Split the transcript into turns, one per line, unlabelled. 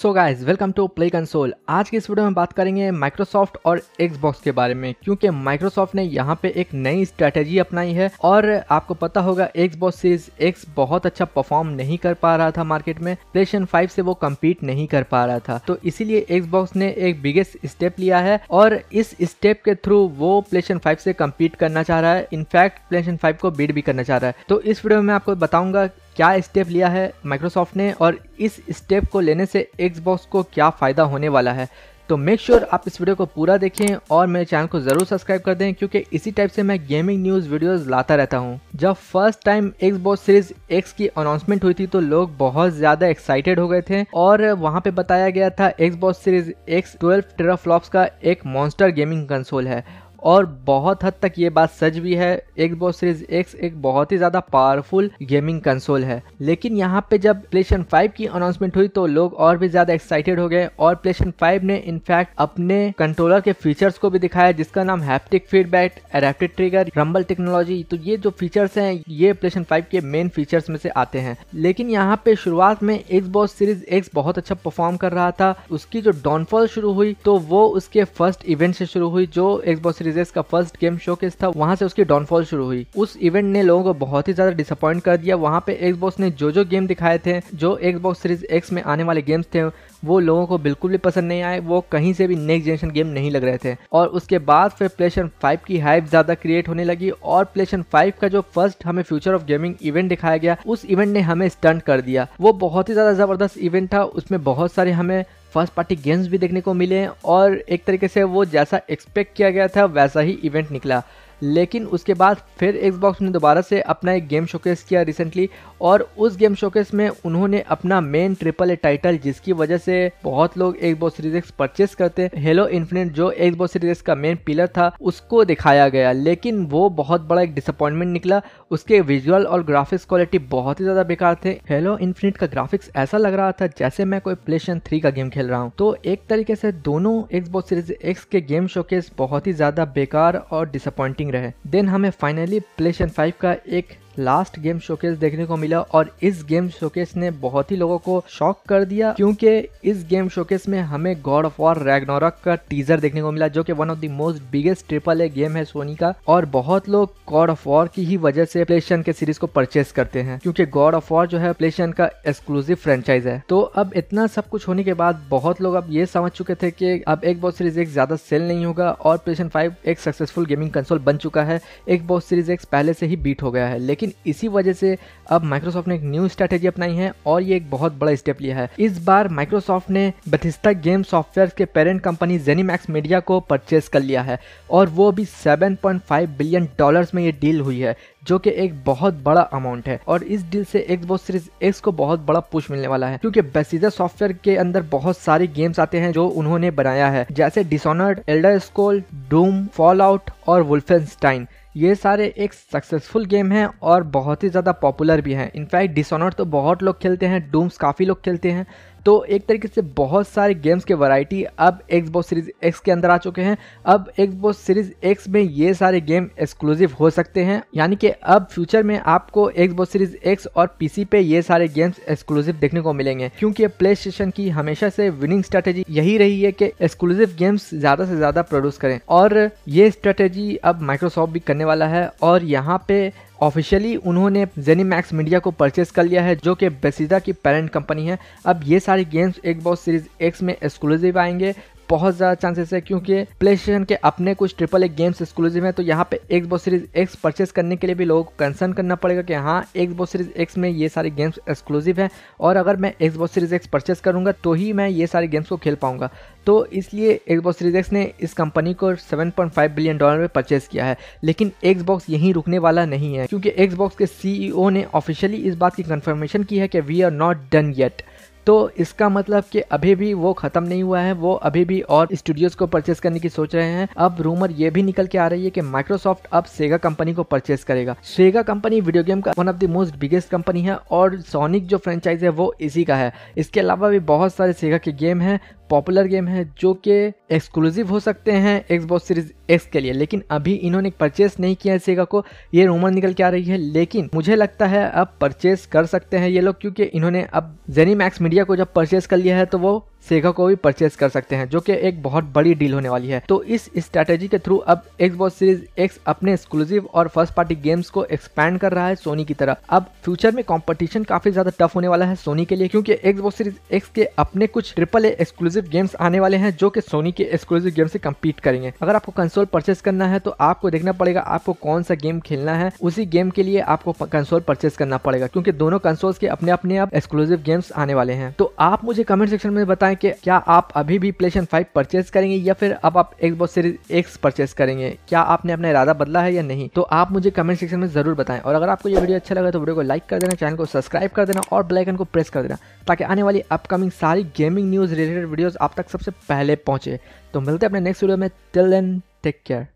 So guys welcome to play console आज के इस वीडियो में बात करेंगे माइक्रोसॉफ्ट और एक्सबॉक्स के बारे में क्योंकि माइक्रोसॉफ्ट ने यहाँ पे एक नई स्ट्रेटेजी अपनाई है और आपको पता होगा एक्सबॉक्स सीरीज एक्स बहुत अच्छा परफॉर्म नहीं कर पा रहा था मार्केट में प्लेशन फाइव से वो कम्पीट नहीं कर पा रहा था तो इसीलिए एक्सबॉक्स ने एक बिगेस्ट स्टेप लिया है और इस स्टेप के थ्रू वो प्लेशन फाइव से कम्पीट करना चाह रहा है इनफैक्ट प्लेशन फाइव को बीट भी करना चाह रहा है तो इस वीडियो में आपको बताऊंगा क्या स्टेप लिया है माइक्रोसॉफ्ट ने और इस स्टेप को लेने से एक्सबॉक्स को क्या फ़ायदा होने वाला है तो मेक श्योर sure आप इस वीडियो को पूरा देखें और मेरे चैनल को ज़रूर सब्सक्राइब कर दें क्योंकि इसी टाइप से मैं गेमिंग न्यूज़ वीडियोस लाता रहता हूं। जब first time Xbox series X की अनाउंसमेंट हुई थी तो लोग बहुत ज़्यादा एक्साइटेड हो गए थे और वहां पे बताया गया था Xbox series X twelve teraflops का एक मॉन्स्टर गेमिंग कंसोल है और बहुत हद तक ये बात सच भी है एक्सबॉक्स सीरीज एक्स एक बहुत ही ज़्यादा पावरफुल गेमिंग कंसोल है लेकिन यहाँ पे जब प्लेशन 5 की अनाउंसमेंट हुई तो लोग और भी ज़्यादा एक्साइटेड हो गए और प्लेशन 5 ने इनफैक्ट अपने कंट्रोलर के फीचर्स को भी दिखाया जिसका नाम haptic feedback adaptive trigger rumble technology तो ये जो फीचर्स हैं ये प्लेशन 5 के मेन फीचर्स में से आते हैं लेकिन यहाँ पे शुरुआत में एक्स बॉस सीरीज एक्स बहुत अच्छा परफॉर्म कर रहा था उसकी जो डाउनफॉल शुरू हुई तो वो उसके फर्स्ट इवेंट से शुरू हुई जो एक्सबॉक्स सीरीज सीरीज का फर्स्ट गेम शो केस था वहाँ से उसकी डाउनफॉल शुरू हुई उस इवेंट ने लोगों को बहुत ही ज्यादा डिसअपॉइंट कर दिया वहाँ पे एक्सबॉक्स ने जो जो गेम दिखाए थे जो एक्सबॉक्स सीरीज एक्स में आने वाले गेम्स थे वो लोगों को बिल्कुल भी पसंद नहीं आए वो कहीं से भी नेक्स्ट जनरेशन गेम नहीं लग रहे थे और उसके बाद फिर प्लेशन फाइव की हाइप ज्यादा क्रिएट होने लगी और प्लेशन फाइव का जो फर्स्ट हमें फ्यूचर ऑफ गेमिंग इवेंट दिखाया गया उस इवेंट ने हमें स्टंट कर दिया वो बहुत ही ज्यादा जबरदस्त इवेंट था उसमें बहुत सारे हमें फर्स्ट पार्टी गेम्स भी देखने को मिले और एक तरीके से वो जैसा एक्सपेक्ट किया गया था वैसा ही इवेंट निकला लेकिन उसके बाद फिर एक्सबॉक्स ने दोबारा से अपना एक गेम शोकेस किया रिसेंटली और उस गेम शोकेस में उन्होंने अपना मेन ट्रिपल ए टाइटल जिसकी वजह से बहुत लोग बॉक्स सीरीज एक्स परचेस करते हेलो इन्फिनिट जो बॉक्स सीरीज एक्स का मेन पिलर था उसको दिखाया गया लेकिन वो बहुत बड़ा एक डिसअपॉइंटमेंट निकला उसके विजुअल और ग्राफिक्स क्वालिटी बहुत ही ज़्यादा बेकार थे हेलो इन्फिनिट का ग्राफिक्स ऐसा लग रहा था जैसे मैं कोई प्ले स्टेशन थ्री का गेम खेल रहा हूँ तो एक तरीके से दोनों एक्स बॉक्स सीरीज एक्स के गेम शोकेस बहुत ही ज़्यादा बेकार और डिसअपॉइंटिंग रहे देन हमें फाइनली प्लेशन फाइव का एक लास्ट गेम शोकेस देखने को मिला और इस गेम शोकेस ने बहुत ही लोगों को शॉक कर दिया क्योंकि इस गेम शोकेस में हमें गॉड ऑफ वॉर रैगनोरक का टीजर देखने को मिला जो कि one of the most biggest triple A game है सोनी का और बहुत लोग गॉड ऑफ वॉर की ही वजह से प्लेशन के सीरीज को परचेस करते हैं क्योंकि गॉड ऑफ वॉर जो है प्लेशन का एक्सक्लूसिव फ्रेंचाइज है तो अब इतना सब कुछ होने के बाद बहुत लोग अब ये समझ चुके थे कि अब एक बॉस सीरीज एक ज्यादा सेल नहीं होगा और प्लेशन फाइव एक सक्सेसफुल गेमिंग कंसोल बन चुका है एक बॉस सीरीज एक पहले से ही बीट हो गया है लेकिन लेकिन इसी वजह से अब माइक्रोसॉफ्ट ने एक न्यू स्ट्रेटेजी अपनाई है और ये एक बहुत बड़ा स्टेप लिया है इस बार माइक्रोसॉफ्ट ने बथिस्ता गेम सॉफ्टवेयर के पेरेंट कंपनी जेनीमैक्स मीडिया को परचेज कर लिया है और वो भी 7.5 बिलियन डॉलर्स में ये डील हुई है जो कि एक बहुत बड़ा अमाउंट है और इस डील से एक बहुत सीरीज एक्स को बहुत बड़ा पुश मिलने वाला है क्योंकि बेसिजा सॉफ्टवेयर के अंदर बहुत सारे गेम्स आते हैं जो उन्होंने बनाया है जैसे Dishonored Elder Scrolls Doom Fallout और वुल्फेंस्टाइन ये सारे एक सक्सेसफुल गेम हैं और बहुत ही ज़्यादा पॉपुलर भी हैं इनफैक्ट डिसऑनर तो बहुत लोग खेलते हैं डूम्स काफ़ी लोग खेलते हैं तो एक तरीके से बहुत सारे गेम्स के वैरायटी अब एक्सबॉक्स सीरीज एक्स के अंदर आ चुके हैं अब एक्सबॉक्स सीरीज एक्स में ये सारे गेम एक्सक्लूसिव हो सकते हैं यानी कि अब फ्यूचर में आपको एक्सबॉक्स सीरीज एक्स और पीसी पे ये सारे गेम्स एक्सक्लूसिव देखने को मिलेंगे क्योंकि प्ले स्टेशन की हमेशा से विनिंग स्ट्रेटेजी यही रही है कि एक्सक्लूसिव गेम्स ज्यादा से ज्यादा प्रोड्यूस करें और ये स्ट्रेटेजी अब माइक्रोसॉफ्ट भी करने वाला है और यहाँ पे ऑफिशियली उन्होंने जेनीमैक्स मीडिया को परचेस कर लिया है जो कि बेसिजा की पेरेंट कंपनी है अब ये सारे games Xbox series X में एक्सक्लूसिव आएंगे बहुत ज़्यादा चांसेस है क्योंकि प्ले स्टेशन के अपने कुछ ट्रिपल ए गेम्स एक्सक्लूसिव है तो यहाँ पे बो सीरीज एक्स परचेस करने के लिए भी लोगों को कंसर्न करना पड़ेगा कि हाँ एक्स बो सीरीज एक्स में ये सारे गेम्स एक्सक्लूसिव हैं और अगर मैं एक्स बो सीरीज एक्स परचेस करूँगा तो ही मैं ये सारे गेम्स को खेल पाऊंगा तो इसलिए एक्स एक्सबॉक्स सीरीज एक्स ने इस कंपनी को 7.5 बिलियन डॉलर में परचेस किया है लेकिन एक्स बॉक्स यहीं रुकने वाला नहीं है क्योंकि एक्स बॉक्स के सीईओ e ने ऑफिशियली इस बात की कंफर्मेशन की है कि we are not done yet तो इसका मतलब कि अभी भी वो ख़त्म नहीं हुआ है वो अभी भी और स्टूडियोज़ को परचेस करने की सोच रहे हैं अब रूमर ये भी निकल के आ रही है कि माइक्रोसॉफ्ट अब सेगा कंपनी को परचेस करेगा सेगा कंपनी वीडियो गेम का one of the most biggest company है और सोनिक जो फ्रेंचाइज है वो इसी का है इसके अलावा भी बहुत सारे सेगा के गेम हैं पॉपुलर गेम है जो कि एक्सक्लूसिव हो सकते हैं एक्सबॉक्स सीरीज एक्स के लिए लेकिन अभी इन्होंने परचेस नहीं किया है सेगा को ये रूमर निकल के आ रही है लेकिन मुझे लगता है अब परचेस कर सकते हैं ये लोग क्योंकि इन्होंने अब जेनी मैक्स मीडिया को जब परचेस कर लिया है तो वो सेगा को भी परचेज कर सकते हैं जो कि एक बहुत बड़ी डील होने वाली है तो इस स्ट्रेटेजी के थ्रू अब एक्सबॉक्स सीरीज एक्स अपने एक्सक्लूसिव और फर्स्ट पार्टी गेम्स को एक्सपैंड कर रहा है सोनी की तरह अब फ्यूचर में कॉम्पिटिशन काफी ज्यादा टफ होने वाला है सोनी के लिए क्योंकि एक्सबॉक्स सीरीज एक्स के अपने कुछ ट्रिपल ए एक्सक्लूसिव गेम्स आने वाले हैं जो कि सोनी के एक्सक्लूसिव गेम से कम्पीट करेंगे अगर आपको कंसोल परचेस करना है तो आपको देखना पड़ेगा आपको कौन सा गेम खेलना है उसी गेम के लिए आपको कंसोल परचेस करना पड़ेगा क्योंकि दोनों कंसोल्स के अपने अपने आप एक्सक्लूसिव गेम्स आने वाले हैं तो आप मुझे कमेंट सेक्शन में बताएं बताएं कि क्या आप अभी भी प्लेशन फाइव परचेज करेंगे या फिर अब आप एक्सबॉक्स सीरीज एक्स परचेज करेंगे क्या आपने अपना इरादा बदला है या नहीं तो आप मुझे कमेंट सेक्शन में जरूर बताएं और अगर आपको ये वीडियो अच्छा लगा तो वीडियो को लाइक कर देना चैनल को सब्सक्राइब कर देना और बेलाइकन को प्रेस कर देना ताकि आने वाली अपकमिंग सारी गेमिंग न्यूज़ रिलेटेड वीडियोज़ आप तक सबसे पहले पहुंचे तो मिलते अपने नेक्स्ट वीडियो में टिल देन टेक केयर